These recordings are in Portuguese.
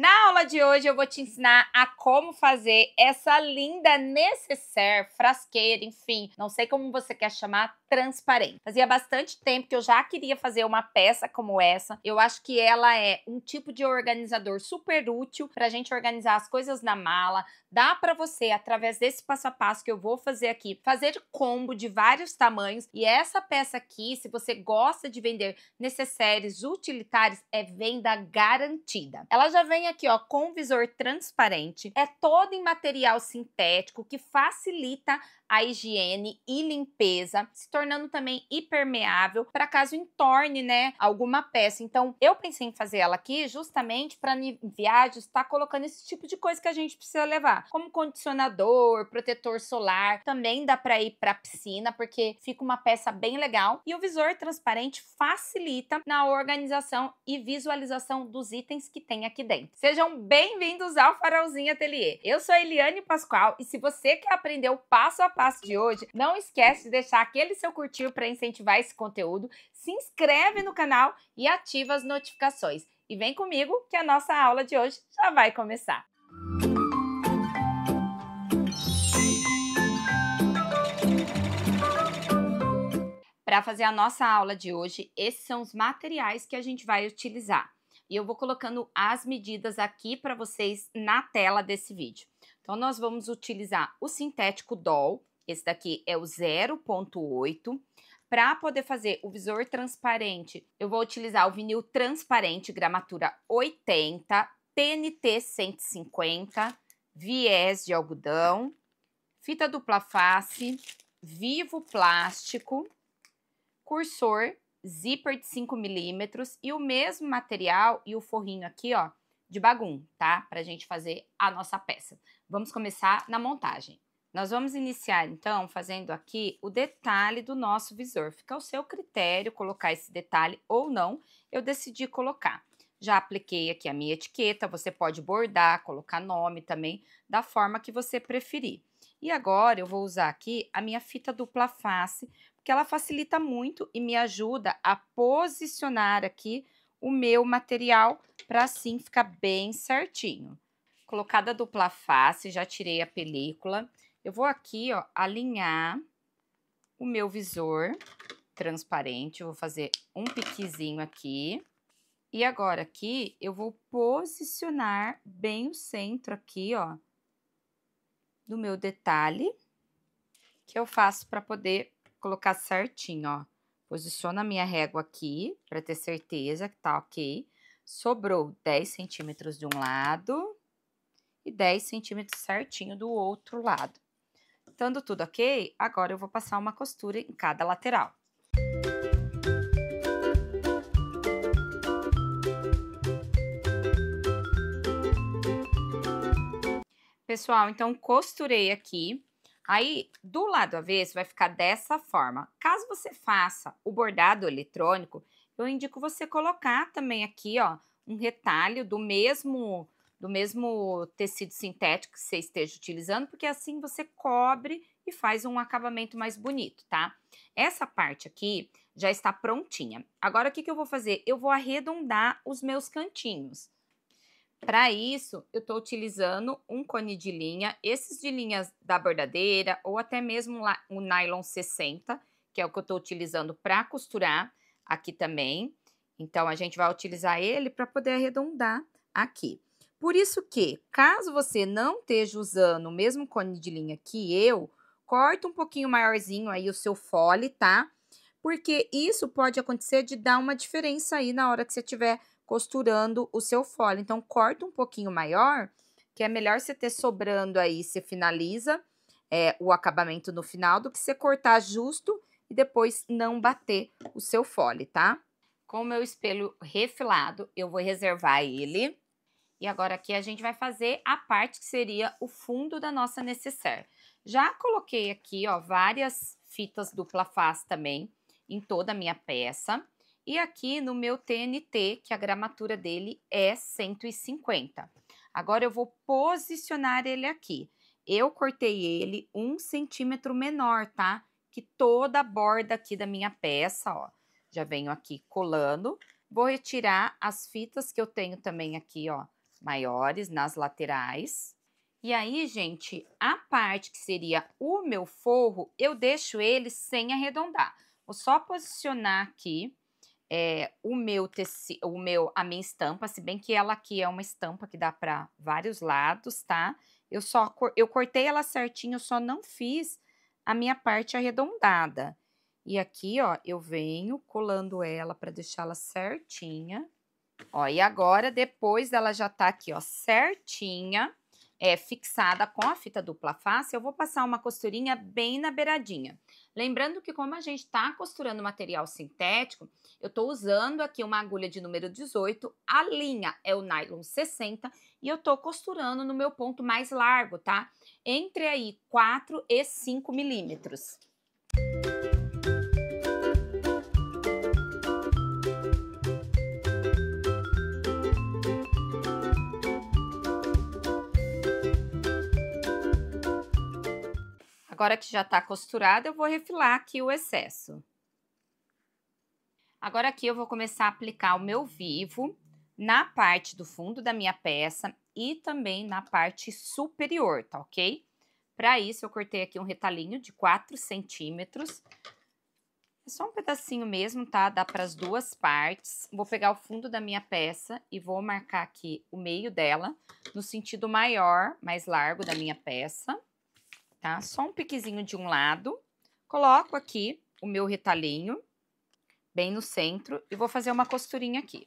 Na aula de hoje eu vou te ensinar a como fazer essa linda necessaire, frasqueira, enfim, não sei como você quer chamar, transparente. Fazia bastante tempo que eu já queria fazer uma peça como essa. Eu acho que ela é um tipo de organizador super útil para a gente organizar as coisas na mala. Dá para você, através desse passo a passo que eu vou fazer aqui, fazer combo de vários tamanhos. E essa peça aqui, se você gosta de vender necessaires utilitários, é venda garantida. Ela já vem aqui, ó, com visor transparente. É todo em material sintético que facilita a higiene e limpeza, se tornando também hipermeável para caso entorne, né, alguma peça. Então, eu pensei em fazer ela aqui justamente para viagens, tá colocando esse tipo de coisa que a gente precisa levar, como condicionador, protetor solar, também dá para ir para piscina porque fica uma peça bem legal e o visor transparente facilita na organização e visualização dos itens que tem aqui dentro. Sejam bem-vindos ao Farolzinho Ateliê. Eu sou a Eliane Pascoal e se você quer aprender o passo a Passo de hoje. Não esquece de deixar aquele seu curtir para incentivar esse conteúdo. Se inscreve no canal e ativa as notificações. E vem comigo que a nossa aula de hoje já vai começar. Para fazer a nossa aula de hoje, esses são os materiais que a gente vai utilizar. E eu vou colocando as medidas aqui para vocês na tela desse vídeo. Então, nós vamos utilizar o sintético DOL, esse daqui é o 0.8. Para poder fazer o visor transparente, eu vou utilizar o vinil transparente, gramatura 80, TNT 150, viés de algodão, fita dupla face, vivo plástico, cursor, zíper de 5 milímetros e o mesmo material e o forrinho aqui, ó, de bagum, tá? Pra gente fazer a nossa peça. Vamos começar na montagem. Nós vamos iniciar então fazendo aqui o detalhe do nosso visor. Fica ao seu critério colocar esse detalhe ou não. Eu decidi colocar. Já apliquei aqui a minha etiqueta, você pode bordar, colocar nome também, da forma que você preferir. E agora eu vou usar aqui a minha fita dupla face, porque ela facilita muito e me ajuda a posicionar aqui o meu material para assim ficar bem certinho. Colocada a dupla face, já tirei a película. Eu vou aqui, ó, alinhar o meu visor transparente. Eu vou fazer um piquezinho aqui. E agora aqui, eu vou posicionar bem o centro aqui, ó, do meu detalhe, que eu faço para poder colocar certinho, ó. Posiciono a minha régua aqui, para ter certeza que tá ok. Sobrou 10 centímetros de um lado e 10 centímetros certinho do outro lado. Estando tudo ok, agora eu vou passar uma costura em cada lateral. Pessoal, então costurei aqui. Aí, do lado avesso, vai ficar dessa forma. Caso você faça o bordado eletrônico, eu indico você colocar também aqui, ó, um retalho do mesmo do mesmo tecido sintético que você esteja utilizando, porque assim você cobre e faz um acabamento mais bonito, tá? Essa parte aqui já está prontinha. Agora, o que, que eu vou fazer? Eu vou arredondar os meus cantinhos. Para isso, eu estou utilizando um cone de linha, esses de linhas da bordadeira ou até mesmo o nylon 60, que é o que eu estou utilizando para costurar aqui também. Então, a gente vai utilizar ele para poder arredondar aqui. Por isso que, caso você não esteja usando o mesmo cone de linha que eu, corta um pouquinho maiorzinho aí o seu fole, tá? Porque isso pode acontecer de dar uma diferença aí na hora que você estiver costurando o seu fole. Então, corta um pouquinho maior, que é melhor você ter sobrando aí, você finaliza é, o acabamento no final, do que você cortar justo e depois não bater o seu fole, tá? Com o meu espelho refilado, eu vou reservar ele e agora aqui a gente vai fazer a parte que seria o fundo da nossa necessaire. Já coloquei aqui, ó, várias fitas dupla face também em toda a minha peça. E aqui no meu TNT, que a gramatura dele é 150. Agora eu vou posicionar ele aqui. Eu cortei ele um centímetro menor, tá? Que toda a borda aqui da minha peça, ó. Já venho aqui colando. Vou retirar as fitas que eu tenho também aqui, ó, maiores nas laterais. E aí, gente, a parte que seria o meu forro, eu deixo ele sem arredondar. Vou só posicionar aqui é, o meu tecido, o meu, a minha estampa, se bem que ela aqui é uma estampa que dá para vários lados, tá? Eu só eu cortei ela certinho, só não fiz a minha parte arredondada. E aqui, ó, eu venho colando ela para deixá-la certinha. Ó, e agora, depois dela já tá aqui, ó, certinha, é, fixada com a fita dupla face, eu vou passar uma costurinha bem na beiradinha. Lembrando que como a gente tá costurando material sintético, eu tô usando aqui uma agulha de número 18, a linha é o nylon 60 e eu tô costurando no meu ponto mais largo, tá? Entre aí 4 e 5 milímetros. Agora que já tá costurada, eu vou refilar aqui o excesso. Agora aqui eu vou começar a aplicar o meu vivo na parte do fundo da minha peça e também na parte superior, tá ok? Para isso, eu cortei aqui um retalhinho de 4 centímetros. É só um pedacinho mesmo, tá? Dá para as duas partes. Vou pegar o fundo da minha peça e vou marcar aqui o meio dela, no sentido maior, mais largo da minha peça tá? Só um piquezinho de um lado. Coloco aqui o meu retalhinho, bem no centro, e vou fazer uma costurinha aqui.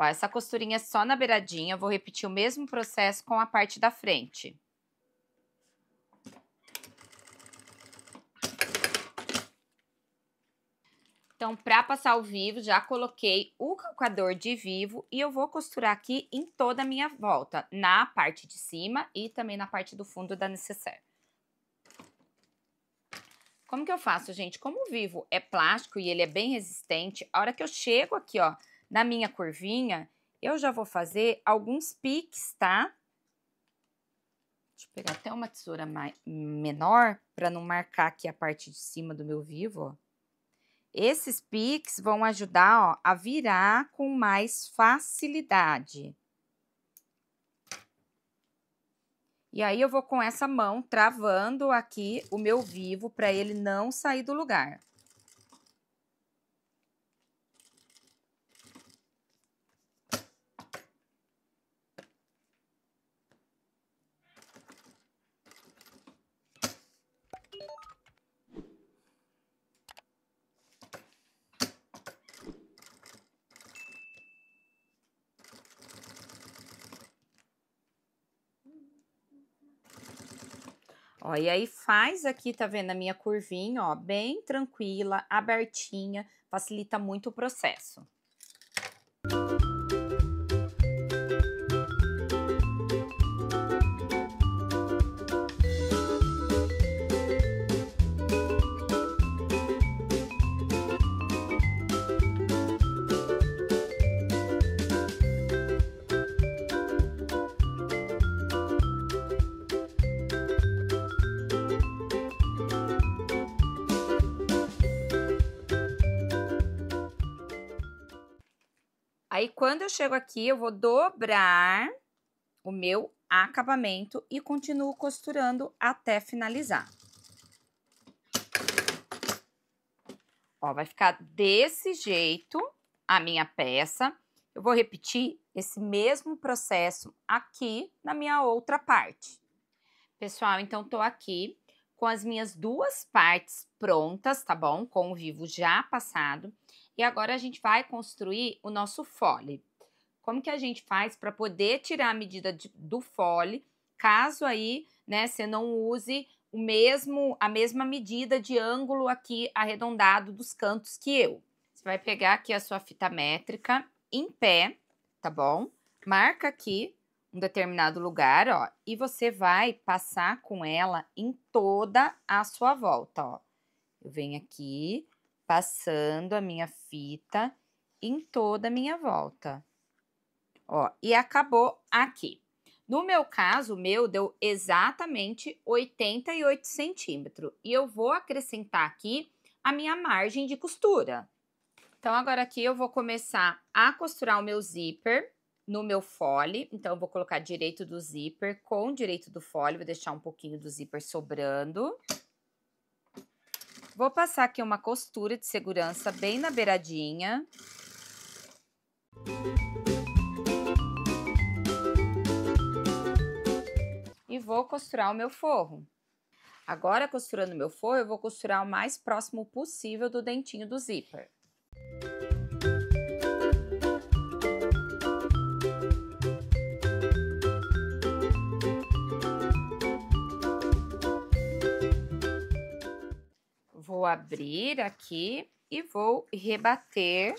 Ó, essa costurinha é só na beiradinha, vou repetir o mesmo processo com a parte da frente. Então, para passar o vivo, já coloquei o calcador de vivo e eu vou costurar aqui em toda a minha volta, na parte de cima e também na parte do fundo da necessaire. Como que eu faço, gente? Como o vivo é plástico e ele é bem resistente, a hora que eu chego aqui, ó, na minha curvinha, eu já vou fazer alguns piques, tá? Deixa eu pegar até uma tesoura mais, menor para não marcar aqui a parte de cima do meu vivo, ó. Esses piques vão ajudar ó, a virar com mais facilidade. E aí eu vou com essa mão travando aqui o meu vivo para ele não sair do lugar. e aí faz aqui, tá vendo a minha curvinha, ó, bem tranquila, abertinha, facilita muito o processo. Aí, quando eu chego aqui, eu vou dobrar o meu acabamento e continuo costurando até finalizar. Ó, vai ficar desse jeito a minha peça. Eu vou repetir esse mesmo processo aqui na minha outra parte. Pessoal, então tô aqui com as minhas duas partes prontas, tá bom? Com o vivo já passado. E agora a gente vai construir o nosso fole. Como que a gente faz para poder tirar a medida de, do fole, caso aí, né, você não use o mesmo a mesma medida de ângulo aqui arredondado dos cantos que eu. Você vai pegar aqui a sua fita métrica em pé, tá bom? Marca aqui um determinado lugar, ó, e você vai passar com ela em toda a sua volta, ó. Eu venho aqui, passando a minha fita em toda a minha volta. Ó, e acabou aqui. No meu caso, o meu deu exatamente 88 centímetros. E eu vou acrescentar aqui a minha margem de costura. Então, agora aqui eu vou começar a costurar o meu zíper no meu fole. Então, eu vou colocar direito do zíper com direito do fole. Vou deixar um pouquinho do zíper sobrando. Vou passar aqui uma costura de segurança bem na beiradinha. E vou costurar o meu forro. Agora, costurando meu forro, eu vou costurar o mais próximo possível do dentinho do zíper. vou abrir aqui e vou rebater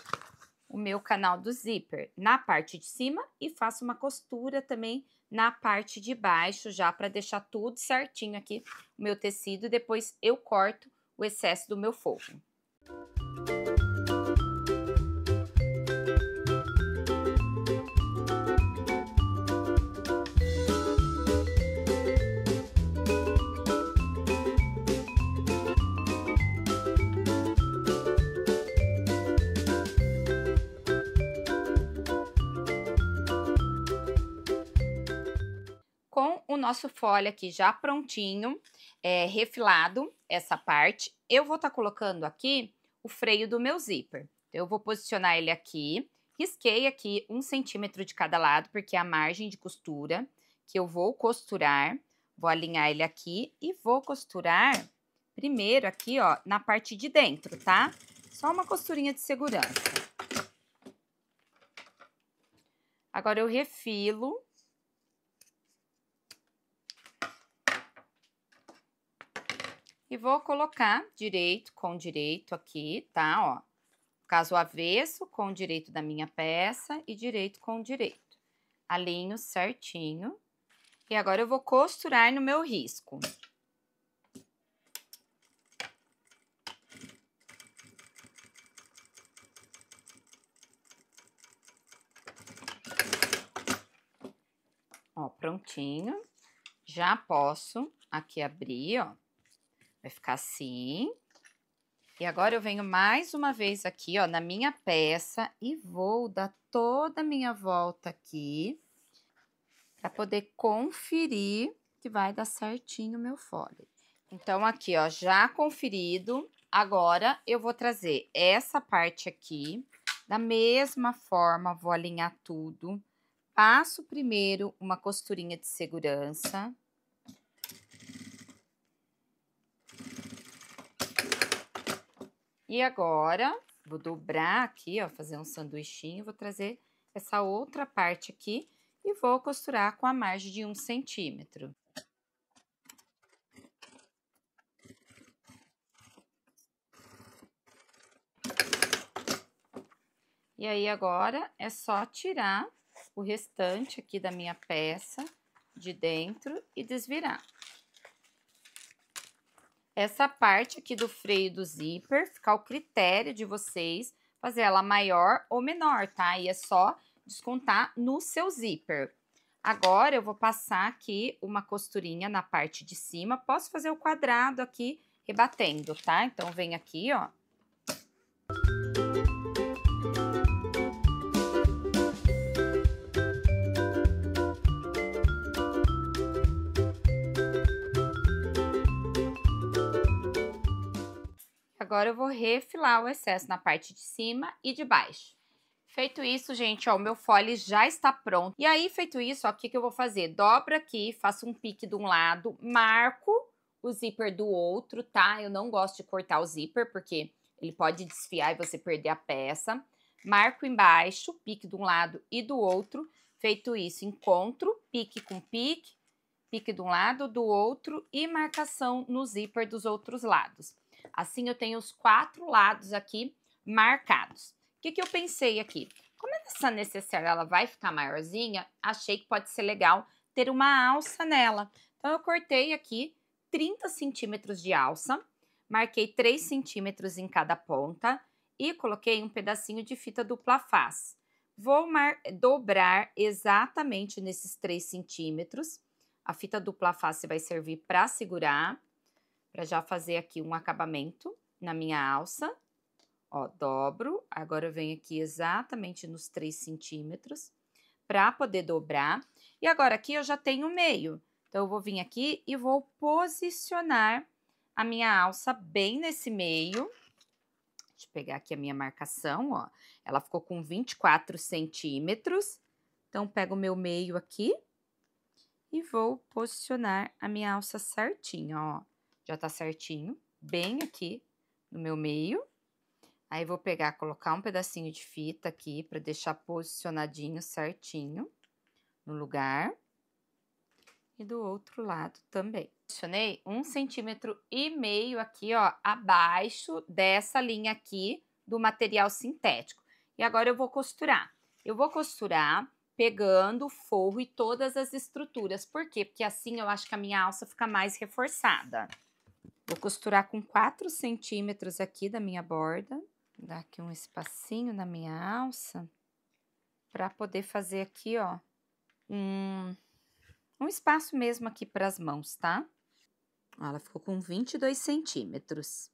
o meu canal do zíper na parte de cima e faço uma costura também na parte de baixo já para deixar tudo certinho aqui o meu tecido depois eu corto o excesso do meu forro. o nosso folha aqui já prontinho, é, refilado, essa parte. Eu vou estar tá colocando aqui o freio do meu zíper. Eu vou posicionar ele aqui, risquei aqui um centímetro de cada lado, porque é a margem de costura que eu vou costurar. Vou alinhar ele aqui e vou costurar primeiro aqui, ó, na parte de dentro, tá? Só uma costurinha de segurança. Agora, eu refilo e vou colocar direito com direito aqui, tá? Ó, caso avesso com direito da minha peça e direito com direito. Alinho certinho. E agora eu vou costurar no meu risco. Ó, prontinho. Já posso aqui abrir, ó, Vai ficar assim. E agora eu venho mais uma vez aqui, ó, na minha peça e vou dar toda a minha volta aqui para poder conferir que vai dar certinho o meu fole. Então, aqui, ó, já conferido. Agora, eu vou trazer essa parte aqui. Da mesma forma, vou alinhar tudo. Passo primeiro uma costurinha de segurança. E agora, vou dobrar aqui, ó, fazer um sanduichinho, vou trazer essa outra parte aqui e vou costurar com a margem de um centímetro. E aí, agora, é só tirar o restante aqui da minha peça de dentro e desvirar essa parte aqui do freio do zíper, ficar o critério de vocês fazer ela maior ou menor, tá? E é só descontar no seu zíper. Agora, eu vou passar aqui uma costurinha na parte de cima. Posso fazer o quadrado aqui rebatendo, tá? Então, vem aqui, ó, Agora eu vou refilar o excesso na parte de cima e de baixo. Feito isso, gente, ó, o meu fole já está pronto. E aí, feito isso, ó, o que, que eu vou fazer? Dobro aqui, faço um pique de um lado, marco o zíper do outro, tá? Eu não gosto de cortar o zíper, porque ele pode desfiar e você perder a peça. Marco embaixo, pique de um lado e do outro. Feito isso, encontro, pique com pique, pique de um lado, do outro e marcação no zíper dos outros lados. Assim eu tenho os quatro lados aqui marcados. O que, que eu pensei aqui? Como essa necessária ela vai ficar maiorzinha, achei que pode ser legal ter uma alça nela. Então eu cortei aqui 30 centímetros de alça, marquei 3 centímetros em cada ponta e coloquei um pedacinho de fita dupla face. Vou dobrar exatamente nesses 3 centímetros. A fita dupla face vai servir para segurar para já fazer aqui um acabamento na minha alça. Ó, dobro, agora eu venho aqui exatamente nos 3 centímetros para poder dobrar. E agora aqui eu já tenho o meio, então eu vou vir aqui e vou posicionar a minha alça bem nesse meio. Deixa eu pegar aqui a minha marcação, ó. Ela ficou com 24 centímetros. Então, pego o meu meio aqui e vou posicionar a minha alça certinha, ó já tá certinho, bem aqui no meu meio. Aí, vou pegar, colocar um pedacinho de fita aqui para deixar posicionadinho certinho no lugar. E do outro lado também. Posicionei um centímetro e meio aqui, ó, abaixo dessa linha aqui do material sintético. E agora eu vou costurar. Eu vou costurar pegando o forro e todas as estruturas. Por quê? Porque assim eu acho que a minha alça fica mais reforçada. Vou costurar com 4 centímetros aqui da minha borda, dar aqui um espacinho na minha alça, para poder fazer aqui, ó, um, um espaço mesmo aqui para as mãos, tá? Ela ficou com 22 centímetros.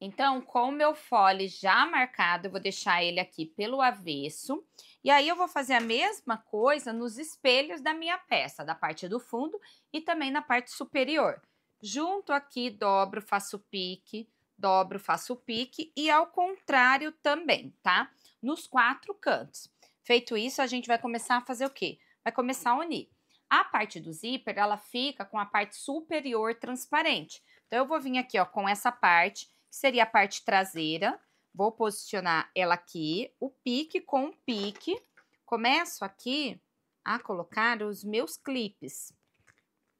Então, com o meu fole já marcado, eu vou deixar ele aqui pelo avesso. E aí, eu vou fazer a mesma coisa nos espelhos da minha peça, da parte do fundo e também na parte superior. Junto aqui, dobro, faço pique, dobro, faço pique e ao contrário também, tá? Nos quatro cantos. Feito isso, a gente vai começar a fazer o quê? Vai começar a unir. A parte do zíper, ela fica com a parte superior transparente. Então, eu vou vir aqui, ó, com essa parte, que seria a parte traseira. Vou posicionar ela aqui, o pique com o pique. Começo aqui a colocar os meus clipes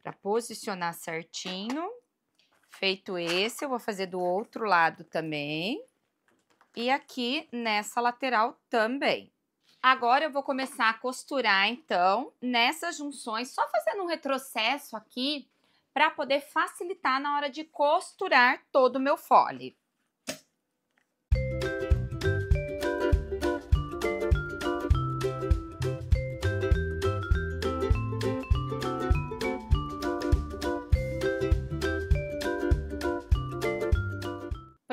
para posicionar certinho. Feito esse, eu vou fazer do outro lado também. E aqui nessa lateral também. Agora eu vou começar a costurar, então, nessas junções, só fazendo um retrocesso aqui, para poder facilitar na hora de costurar todo o meu fole.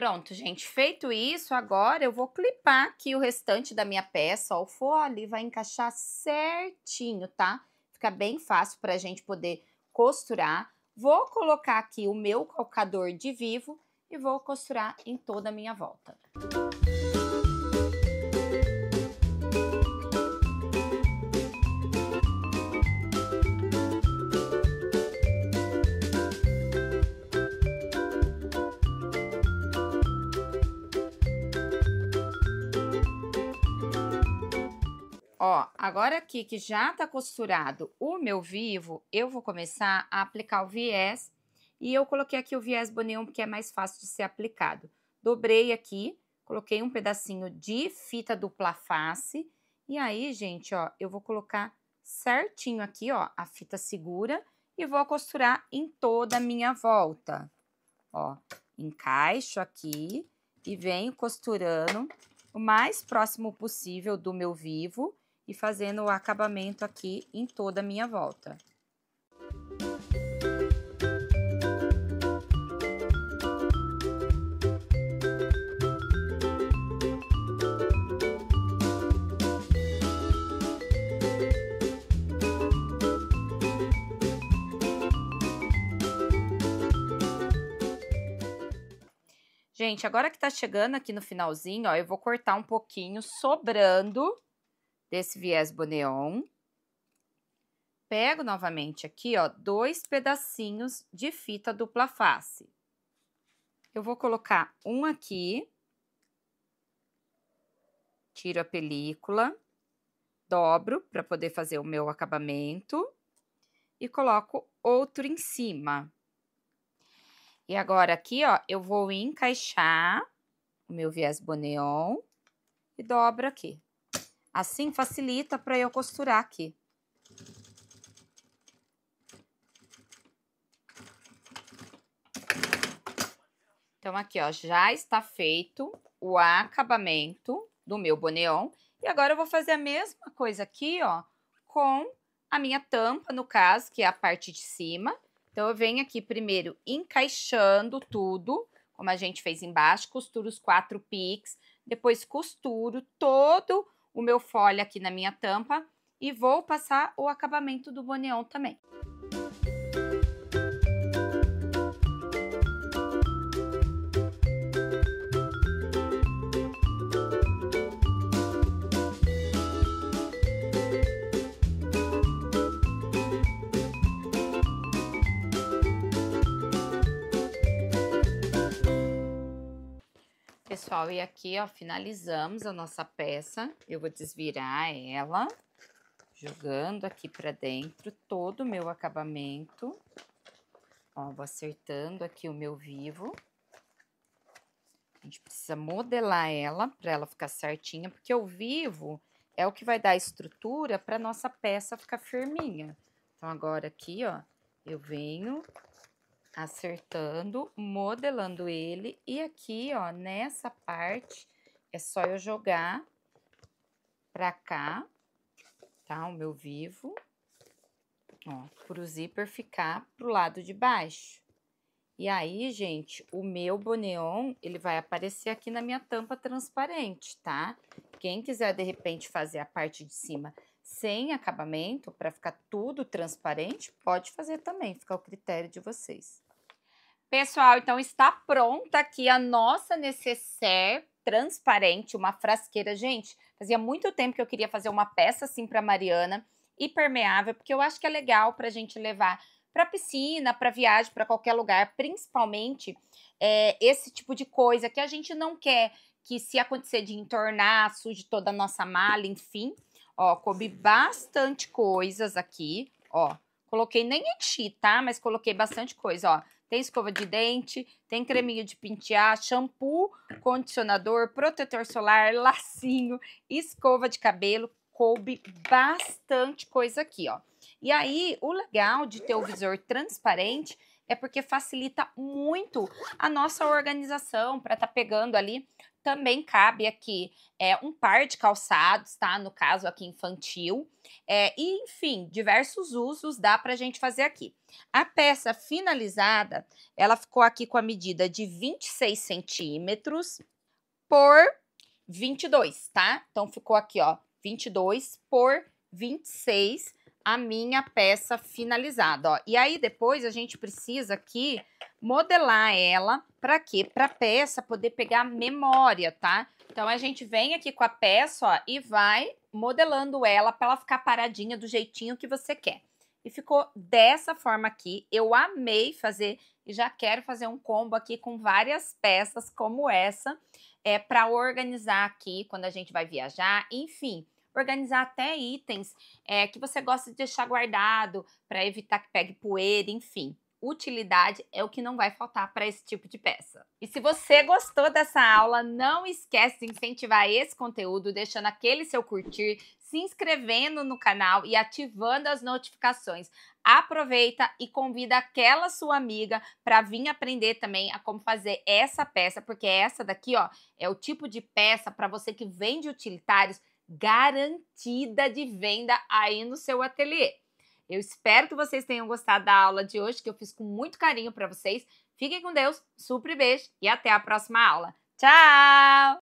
Pronto, gente, feito isso, agora eu vou clipar aqui o restante da minha peça, ó, o fole vai encaixar certinho, tá? Fica bem fácil para a gente poder costurar. Vou colocar aqui o meu calcador de vivo e vou costurar em toda a minha volta. Música Ó, agora aqui que já tá costurado o meu vivo, eu vou começar a aplicar o viés. E eu coloquei aqui o viés Boneon porque é mais fácil de ser aplicado. Dobrei aqui, coloquei um pedacinho de fita dupla face. E aí, gente, ó, eu vou colocar certinho aqui, ó, a fita segura. E vou costurar em toda a minha volta. Ó, encaixo aqui e venho costurando o mais próximo possível do meu vivo e fazendo o acabamento aqui em toda a minha volta. Gente, agora que tá chegando aqui no finalzinho, ó, eu vou cortar um pouquinho sobrando desse viés Boneon. Pego novamente aqui, ó, dois pedacinhos de fita dupla face. Eu vou colocar um aqui. Tiro a película. Dobro para poder fazer o meu acabamento. E coloco outro em cima. E agora aqui, ó, eu vou encaixar o meu viés Boneon e dobro aqui. Assim facilita para eu costurar aqui. Então, aqui, ó, já está feito o acabamento do meu boneon. E agora eu vou fazer a mesma coisa aqui, ó, com a minha tampa, no caso, que é a parte de cima. Então, eu venho aqui primeiro encaixando tudo, como a gente fez embaixo, costuro os quatro piques, depois costuro todo o meu folha aqui na minha tampa e vou passar o acabamento do boneon também. pessoal, e aqui, ó, finalizamos a nossa peça. Eu vou desvirar ela, jogando aqui pra dentro todo o meu acabamento. Ó, vou acertando aqui o meu vivo. A gente precisa modelar ela para ela ficar certinha, porque o vivo é o que vai dar estrutura para nossa peça ficar firminha. Então, agora aqui, ó, eu venho acertando, modelando ele. E aqui, ó, nessa parte, é só eu jogar pra cá, tá? O meu vivo, ó, pro zíper ficar pro lado de baixo. E aí, gente, o meu boneon, ele vai aparecer aqui na minha tampa transparente, tá? Quem quiser, de repente, fazer a parte de cima sem acabamento, para ficar tudo transparente, pode fazer também, fica ao critério de vocês. Pessoal, então está pronta aqui a nossa necessaire transparente, uma frasqueira. Gente, fazia muito tempo que eu queria fazer uma peça assim para Mariana, impermeável, porque eu acho que é legal para a gente levar para piscina, para viagem, para qualquer lugar, principalmente é, esse tipo de coisa que a gente não quer que se acontecer de entornar, suje toda a nossa mala, enfim. Ó, coube bastante coisas aqui, ó. Coloquei, nem enchi, tá? Mas coloquei bastante coisa, ó. Tem escova de dente, tem creminho de pentear, shampoo, condicionador, protetor solar, lacinho, escova de cabelo. Coube bastante coisa aqui, ó. E aí, o legal de ter o visor transparente é porque facilita muito a nossa organização para estar tá pegando ali também cabe aqui é, um par de calçados, tá? No caso aqui infantil. É, e, enfim, diversos usos dá para a gente fazer aqui. A peça finalizada, ela ficou aqui com a medida de 26 centímetros por 22, tá? Então, ficou aqui, ó, 22 por 26 a minha peça finalizada, ó. E aí depois a gente precisa aqui modelar ela para quê? Para peça poder pegar memória, tá? Então a gente vem aqui com a peça, ó, e vai modelando ela para ela ficar paradinha do jeitinho que você quer. E ficou dessa forma aqui. Eu amei fazer e já quero fazer um combo aqui com várias peças como essa, é para organizar aqui quando a gente vai viajar, enfim organizar até itens é, que você gosta de deixar guardado para evitar que pegue poeira, enfim. Utilidade é o que não vai faltar para esse tipo de peça. E se você gostou dessa aula, não esquece de incentivar esse conteúdo deixando aquele seu curtir, se inscrevendo no canal e ativando as notificações. Aproveita e convida aquela sua amiga para vir aprender também a como fazer essa peça, porque essa daqui, ó, é o tipo de peça para você que vende utilitários garantida de venda aí no seu ateliê. Eu espero que vocês tenham gostado da aula de hoje, que eu fiz com muito carinho para vocês. Fiquem com Deus, super beijo e até a próxima aula. Tchau!